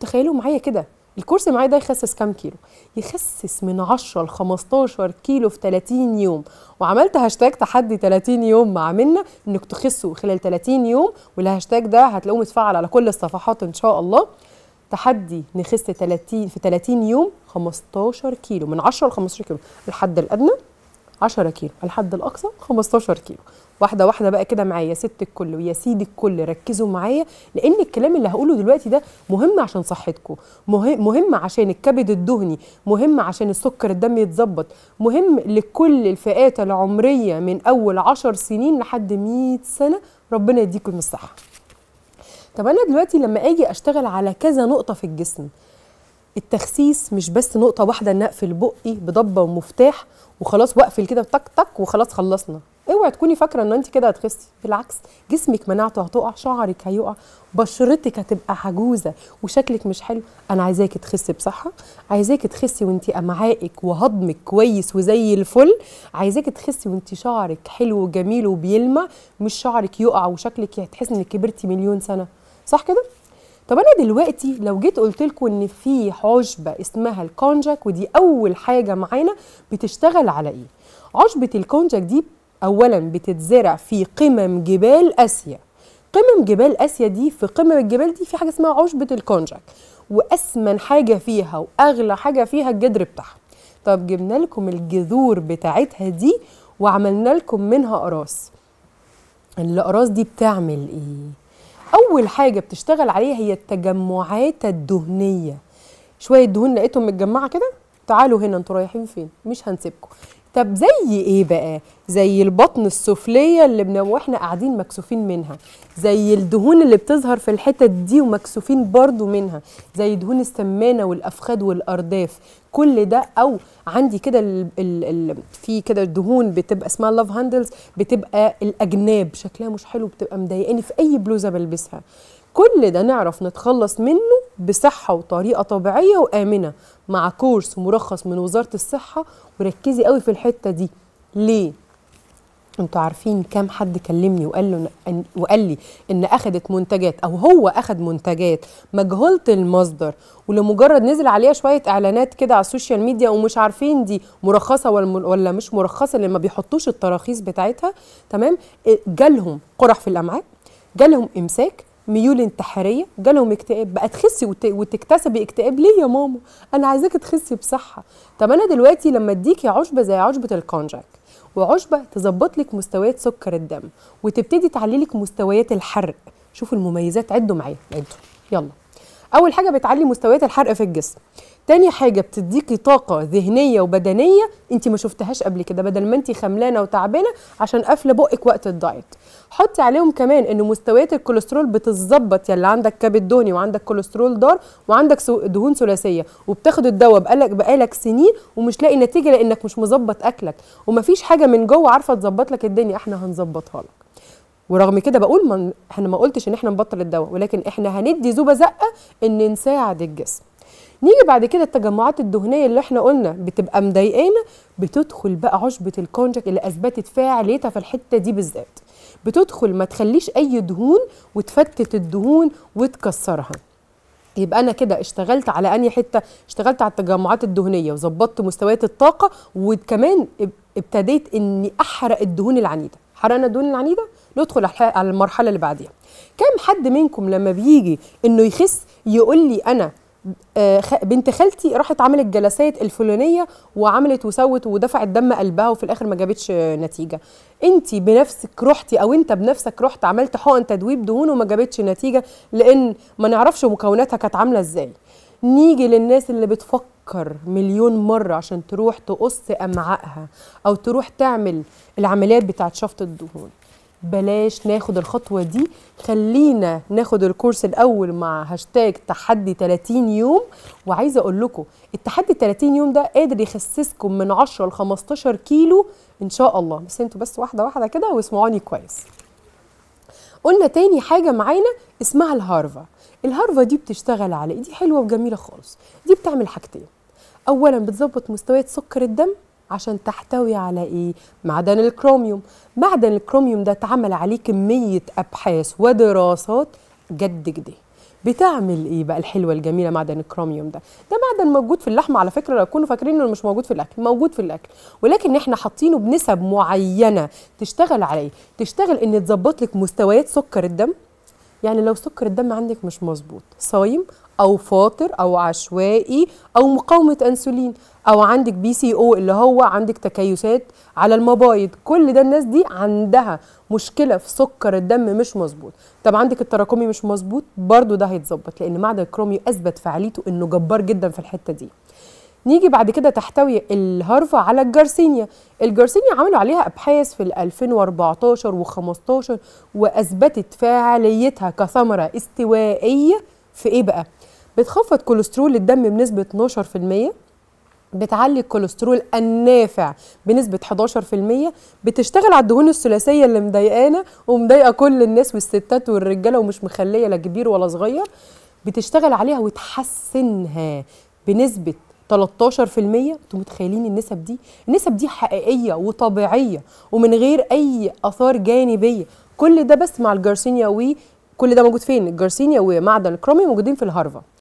تخيلوا معايا كده الكرسي معايا ده يخسس كام كيلو يخسس من 10 ل 15 كيلو في 30 يوم وعملت هاشتاج تحدي 30 يوم مع منا انك تخسوا خلال 30 يوم والهاشتاج ده هتلاقوه متفعل على كل الصفحات ان شاء الله تحدي نخس 30 في 30 يوم 15 كيلو من 10 ل 15 كيلو الحد الادنى 10 كيلو الحد الاقصى 15 كيلو واحده واحده بقى كده معايا يا ست الكل ويا سيد الكل ركزوا معايا لان الكلام اللي هقوله دلوقتي ده مهم عشان صحتكم مهم عشان الكبد الدهني مهم عشان السكر الدم يتظبط مهم لكل الفئات العمريه من اول 10 سنين لحد 100 سنه ربنا يديكم الصحه طب انا دلوقتي لما اجي اشتغل على كذا نقطه في الجسم التخسيس مش بس نقطه واحده نقفل اقفل بقي بضبه ومفتاح وخلاص واقفل كده تك تك وخلاص خلصنا اوعي تكوني فاكره ان انت كده هتخسي بالعكس جسمك مناعته هتقع شعرك هيقع بشرتك هتبقى عجوزه وشكلك مش حلو انا عايزاكي تخسي بصحه عايزاكي تخسي وانت امعائك وهضمك كويس وزي الفل عايزاكي تخسي وانت شعرك حلو وجميل وبيلمع مش شعرك يقع وشكلك هتحسي انك كبرتي مليون سنه صح كده طب انا دلوقتي لو جيت قلت لكم ان في عشبه اسمها الكونجاك ودي اول حاجه معانا بتشتغل على ايه عشبه الكونجاك دي اولا بتتزرع في قمم جبال اسيا قمم جبال اسيا دي في قمم الجبال دي في حاجه اسمها عشبه الكونجاك واسمن حاجه فيها واغلى حاجه فيها الجدر بتاعها طب جبنا لكم الجذور بتاعتها دي وعملنا لكم منها اقراص الاقراص دي بتعمل ايه اول حاجه بتشتغل عليها هي التجمعات الدهنيه شويه دهون لقيتهم متجمعه كده تعالوا هنا انتوا رايحين فين مش هنسيبكم طب زي ايه بقى زي البطن السفليه اللي بن... واحنا قاعدين مكسوفين منها زي الدهون اللي بتظهر في الحتت دي ومكسوفين برضو منها زي دهون السمانه والافخاد والارداف كل ده او عندي كده ال... ال... ال... في كده دهون بتبقى اسمها لاف هاندلز بتبقى الاجناب شكلها مش حلو بتبقى مضايقاني في اي بلوزه بلبسها كل ده نعرف نتخلص منه بصحه وطريقه طبيعيه وامنه مع كورس مرخص من وزاره الصحه وركزي قوي في الحته دي ليه انتوا عارفين كام حد كلمني وقال له وقال لي ان اخذت منتجات او هو اخذ منتجات مجهوله المصدر ولمجرد نزل عليها شويه اعلانات كده على السوشيال ميديا ومش عارفين دي مرخصه ولا مش مرخصه لما بيحطوش التراخيص بتاعتها تمام إيه، جالهم قرح في الامعاء جالهم امساك ميول انتحاريه جالهم اكتئاب بقى تخسي وتكتسبي اكتئاب ليه يا ماما انا عايزاك تخسي بصحه طب انا دلوقتي لما اديكي عشبه زي عشبه الكونجاك وعشبه تظبط لك مستويات سكر الدم وتبتدي تعلي لك مستويات الحرق شوفوا المميزات عدوا معايا عدوا يلا اول حاجه بتعلي مستويات الحرق في الجسم تاني حاجه بتديكي طاقه ذهنيه وبدنيه انت ما شفتهاش قبل كده بدل ما انت خملانه وتعبانه عشان قافله بقك وقت الدايت حطي عليهم كمان ان مستويات الكوليسترول بتتظبط اللي عندك كبد دهني وعندك كوليسترول ضار وعندك دهون ثلاثيه وبتاخد الدواء بقالك بقالك سنين ومش لاقي نتيجه لانك مش مظبط اكلك ومفيش حاجه من جوه عارفه تظبط لك الدنيا احنا هنظبطها لك ورغم كده بقول ما احنا ما قلتش ان احنا نبطل الدواء ولكن احنا هندي زوبه زقه ان نساعد الجسم نيجي بعد كده التجمعات الدهنيه اللي احنا قلنا بتبقى مضايقانا بتدخل بقى عشبه الكونجك اللي اثبتت فاعليتها في الحته دي بالذات بتدخل ما تخليش اي دهون وتفتت الدهون وتكسرها يبقى انا كده اشتغلت على انهي حته اشتغلت على التجمعات الدهنيه وظبطت مستويات الطاقه وكمان ابتديت اني احرق الدهون العنيده حرقنا الدهون العنيده ندخل على المرحله اللي بعديها كم حد منكم لما بيجي انه يخس يقول لي انا آه، بنت خالتي راحت عملت جلسات الفلانيه وعملت وسوت ودفعت دم قلبها وفي الاخر ما جابتش نتيجه انت بنفسك رحتي او انت بنفسك رحت عملت حقن تدويب دهون وما جابتش نتيجه لان ما نعرفش مكوناتها كانت عامله ازاي نيجي للناس اللي بتفكر مليون مرة عشان تروح تقص أمعائها أو تروح تعمل العمليات بتاعت شفط الدهون بلاش ناخد الخطوه دي خلينا ناخد الكورس الاول مع هاشتاج تحدي 30 يوم وعايزه اقول لكم التحدي 30 يوم ده قادر يخسسكم من 10 ل 15 كيلو ان شاء الله بس انتوا بس واحده واحده كده واسمعوني كويس قلنا تاني حاجه معانا اسمها الهارفا الهارفا دي بتشتغل على ايه دي حلوه وجميله خالص دي بتعمل حاجتين اولا بتظبط مستويات سكر الدم عشان تحتوي على ايه معدن الكروميوم معدن الكروميوم ده اتعمل عليه كميه ابحاث ودراسات جد جديه بتعمل ايه بقى الحلوه الجميله معدن الكروميوم ده ده معدن موجود في اللحمه على فكره لو كنتوا فاكرين انه مش موجود في الاكل موجود في الاكل ولكن احنا حاطينه بنسب معينه تشتغل عليه تشتغل ان تظبط لك مستويات سكر الدم يعني لو سكر الدم عندك مش مظبوط صايم او فاطر او عشوائي او مقاومه انسولين او عندك بي سي او اللي هو عندك تكيسات على المبايض كل ده الناس دي عندها مشكله في سكر الدم مش مظبوط طب عندك التراكمي مش مظبوط برضو ده هيتظبط لان معدن الكروميو اثبت فعاليته انه جبار جدا في الحته دي نيجي بعد كده تحتوي الهرفة على الجارسينيا الجارسينيا عملوا عليها أبحاث في 2014 و15 وأثبتت فعاليتها كثمرة استوائية في ايه بقى بتخفض كوليسترول الدم بنسبه 12% بتعلي الكوليسترول النافع بنسبة 11% بتشتغل على الدهون الثلاثية اللي مضايقانا ومضايقة كل الناس والستات والرجالة ومش مخلية لا كبير ولا صغير بتشتغل عليها وتحسنها بنسبة 13% انتوا متخيلين النسب دي النسب دي حقيقية وطبيعية ومن غير أي آثار جانبية كل ده بس مع الجارسينيا وي كل ده موجود فين الجارسينيا ومعدن الكرومي موجودين في الهارفا